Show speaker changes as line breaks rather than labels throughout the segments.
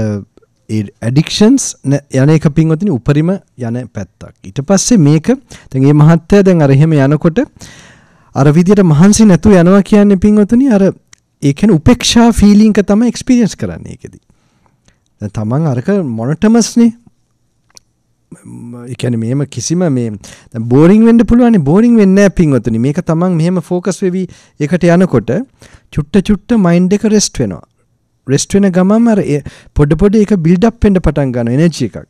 ඇඩික්ෂන්ස් යන එක පින්වතින උපරිම යන පැත්තක් ඊට පස්සේ මේක දැන් මේ මහත්තයා දැන් අර එහෙම යනකොට අර විදියට මහන්සි නැතුව යනවා කියන්නේ පින්වතුනි අර ඒ කියන්නේ උපේක්ෂා ෆීලිං එක තමයි එක්ස්පීරියන්ස් කරන්නේ ඒකෙදී දැන් තමන් අරක මොනොටමස්නේ එකන මෙම කිසිම මේ බෝරිං වෙන්ඩ පුළුවන් බෝරිං වෙන්න පින්වතුනි මේක තමන් මෙහෙම ෆෝකස් වෙවී එකට යනකොට චුට්ට චුට්ට මයින්් එක රෙස්ට් වෙනවා රෙස්ට් වෙන ගමම අර පොඩ පොඩ ඒක බිල්ඩ් අප් වෙන්න පටන් ගන්න එනර්ජි එකක්.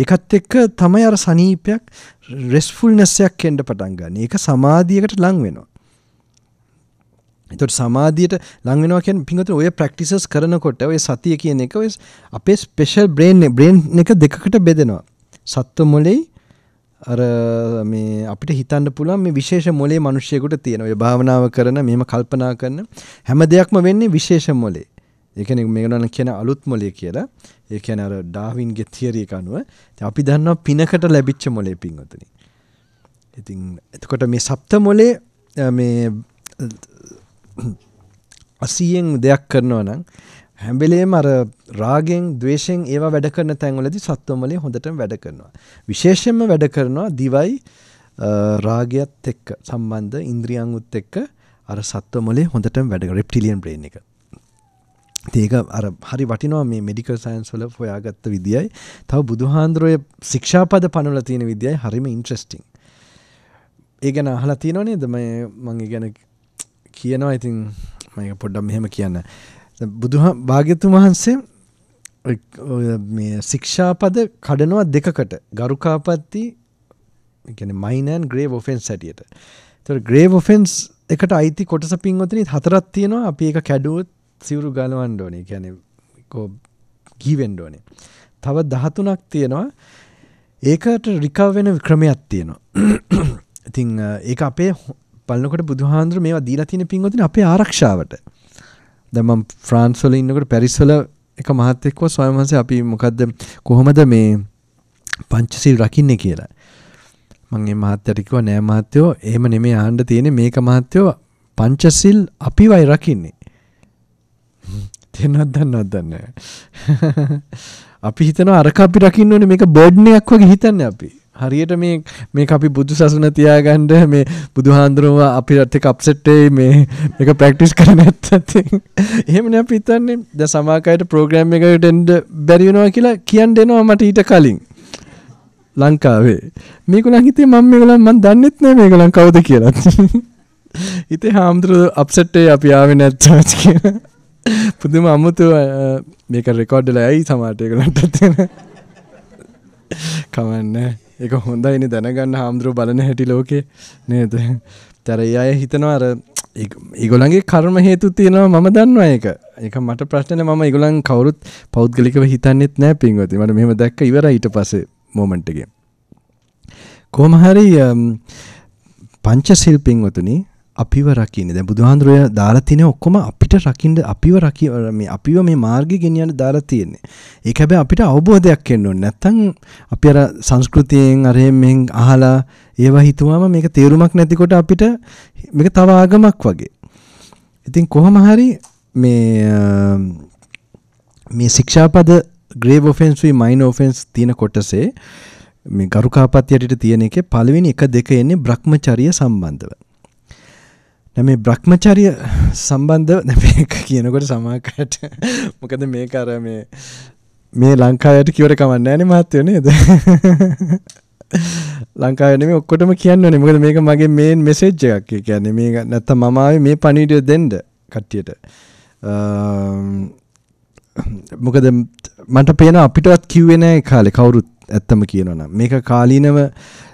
ඒකත් එක්ක තමයි අර සනීපයක් රෙස්ට්ෆුල්නස් එකක් එන්න පටන් ගන්න. ඒක සමාධියකට ලං වෙනවා. එතකොට සමාධියට ලං වෙනවා කියන්නේ පිංගුතුනි ඔය ප්‍රැක්ටිසස් කරනකොට ඔය සතිය කියන එක ඔය අපේ ස්පෙෂල් බ්‍රේන් බ්‍රේන් එක දෙකකට බෙදෙනවා. සත්ව මොළේ අර මේ අපිට හිතන්න පුළුවන් මේ විශේෂ මොලේ මිනිස්සෙකුට තියෙන ඔය භාවනාව කරන මෙහෙම කල්පනා කරන හැම දෙයක්ම වෙන්නේ විශේෂ මොලේ. ඒ කියන්නේ මේකට කියන අලුත් මොලේ කියලා. ඒ කියන්නේ අර ඩාවින්ගේ තියරි එක අනුව. ඉතින් අපි දන්නවා පිනකට ලැබිච්ච මොලේ පින්වතුනි. ඉතින් එතකොට මේ සප්ත මොලේ මේ 80න් දෙයක් කරනවා නම් හැම වෙලේම අර රාගෙන්, ద్వේෂෙන් ඒවා වැඩ කරන තැන්වලදී සත්ව මොලේ හොඳටම වැඩ කරනවා. විශේෂයෙන්ම වැඩ කරනවා දිවයි රාගයත් එක්ක සම්බන්ධ ඉන්ද්‍රියන් උත් එක්ක අර සත්ව මොලේ හොඳටම වැඩ කරනවා. රෙප්ටිලියන් බ්‍රේන් එක. ඒක අර හරි වටිනවා මේ මෙඩිකල් සයින්ස් වල හොයාගත්ත විදියයි. තව බුදුහාඳුරේ ශික්ෂාපද පනවලා තියෙන විදියයි හරිම ඉන්ට්‍රෙස්ටිං. ඒ ගැන අහලා තියෙනව නේද? මේ මම ඒ ගැන කියනවා ඉතින් මම පොඩ්ඩක් මෙහෙම කියන්න. බුදුහා භාග්‍යතුන් වහන්සේ මේ ශික්ෂාපද කඩනවා දෙකකට ගරුකාපත්ති ගැන මයිනන් ග්‍රේ ෆෙන්ස් ඇටියට තොට ග්‍රේ ෆෙන්ස් එකට අයිති කොටස පින්වතනත් හතරත් තියෙනවා අපි එක කැඩුවත් සිවුරු ගලවන්න ඕනේ. කියන්නේ කෝ ගීවෙන්න ඕනේ. තව 13ක් තියෙනවා. ඒකට රිකවර් වෙන ක්‍රමයක් තියෙනවා. ඉතින් ඒක අපේ බලනකොට බුදුහාන්දුර මේවා දීලා තියෙන පින්වතුනි අපේ ආරක්ෂාවට. දැන් මම ෆ්‍රාන්ස් වල ඉන්නකොට පැරිස් වල එක මහත් එක්කව ස්වාමීන් වහන්සේ අපි මොකද්ද කොහොමද මේ පංචශීල් රකින්නේ කියලා. මම මේ මහත්තයට කිව්වා නෑ මහත්තයෝ එහෙම නෙමෙයි ආන්න තියෙන්නේ මේක මහත්තයෝ පංචශීල් අපිවයි රකින්නේ. දෙන්නත් දන්නත් දන්න අපි හිතන අරක අපි රකින්න ඕනේ මේක බර්ඩ්නයක් වගේ හිතන්න අපි හරියට මේ මේ අපි බුදු සසුන තියාගන්ඩ මේ බුදු හාන්දුරුව අපි රත්ත කප්සෙට්ටේ මේ එක ප්‍රක්ටිස් කරන ඇත්තත් එහෙමන පිතන්නේ ද සමාකයට ප්‍රෝග්‍රෑම් එකට එන්ඩ බැරිවෙනවා කියලා කියන් දෙනවා මට ඊට කලින් ලංකාවේ මේකුල හිතේ මං මේගලන් මන් දන්නෙත් නෑ මේගලන් කවුද කියලා හිතේ හාමුදුරුව අප්සෙට්ටේ අපි ආවෙන ඇත්තාච කියලා පුදුම අමුතුව මේක රෙකෝඩ්ඩල ඇයි සමාටයකලට කමන්න එක හොඳයිනි දැනගන්න හාමුදුරු බලන හැටි ලෝකේ නේද තැරයි අය හිතනවා අර ඉගොලන්ගේ කර්ම හේතු තියෙනවා මම දන්නවා ඒක එක මට ප්‍රශ්න මම ඉගොලන් කවරුත් පෞද්ගලිකව හිතන්නෙත් නෑ පින්වති මට මෙම දැක්ක ඉවර ඊට පසේ මෝමන්ටගේ කොහමහරි පංච සිල් පින්වතුනි අපිව රකින්න දැ බුදුහන්දුරය ධාරතිනය ඔක්කොම අපිට රකිින්ට අපිව රකි මේ අපිව මේ මාර්ග ගෙනියට දාර තියෙන්නේ ඒ හැබැ අපිට අවබෝධයක් කෙන්නු නැත්තං අපි අර සංස්කෘතියෙන් අරයෙන් අහලා ඒව හිතුවාම මේක තේරුමක් නැතිකොට අපිට මේක තවාගමක් වගේ ඉතින් කොහොම හරි මේ මේ ශික්ෂාපද ග්‍රේව ෆෙන්ස්වී මයින ෝෆෙන්ස් තියෙන කොටසේ මේ ගරුකාපත්තියටට තියෙන එක පළවෙනි එක දෙක එන්නේ බ්‍රහ්මචරිය සම්බන්ධව නැ මේ බ්‍රහ්මචරිය සම්බන්ධ නැක කියනකොට සමාකට මොකද මේ කර මේ මේ ලංකායට කිවට කමන්න ෑන මත්තයනේද ලංකායන මේ ඔක්කොටම කියන්න නිමකද මේක මගේ මේන් මෙසේජ් එකක් කියන්නේ මේ නැත්ත මමාව මේ පණීඩිය දෙන්ඩ කට්ටියට මොකද මට පේන අපිටත් කිව්වෙන කාලෙ කවුරුත් ඇත්තම කියනවනම් මේක කාලීනව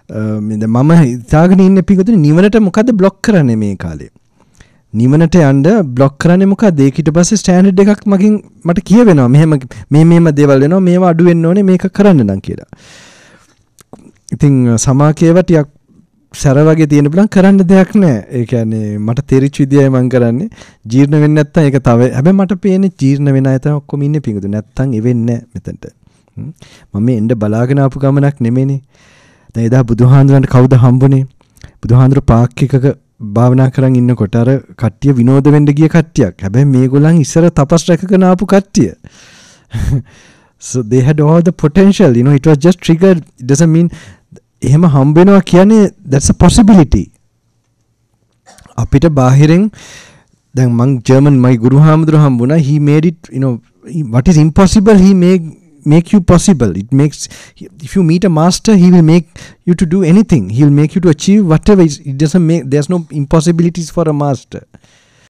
මම හිතාගෙන ඉන්න පිකතුන නිවනට මොකද බ්ලොක් කරන මේ කාලේ. නිවනට යන්ඩ බ්ලොක් කරන මොක දේකට පස ස්ටෑන්ඩ් එකක් මකින් මට කියවෙනවා මෙහම මේ මෙම දෙවල් වෙනවා මේවා අඩුවෙන් ඕනේ මේක කරන්න නම් කියලා. ඉතිං සමාකේවටයක් සැර වගේ තියෙන බලන් කරන්න දෙයක් නෑ ඒකන්නේ මට තෙරිච් විදිය මං කරන්නේ ජීර්ණ වෙන්න ඇත්ත ඒක තව හැබ මට පේන ජීර්ණ වෙන ඇත ඔක්කොම ඉන්න පිඟතු නැත්තන් එවෙන්න මෙතට මම එන්ඩ බලාගෙනාපු ගමනක් නෙමෙනේ දැන් එදා බුදුහාඳුරන්ට කවුද හම්බුනේ? බුදුහාඳුර පාක් එකක භාවනා කරන් ඉන්නකොට අර කට්ටිය විනෝද වෙන්න ගිය කට්ටියක්. හැබැයි මේගොල්ලන් ඉස්සර තපස් රැකගෙන ආපු කට්ටිය. so they had all the potential you know it was just triggered it doesn't mean එහෙම හම්බ වෙනවා කියන්නේ that's a possibility අපිට බාහිරින් දැන් මං ජර්මන් මයි ගුරු හාමුදුරුවෝ හම්බුණා he made it you know what is impossible he made make you possible it makes if you meet a master he will make you to do anything he will make you to achieve whatever it doesn't make there's no impossibilities for a master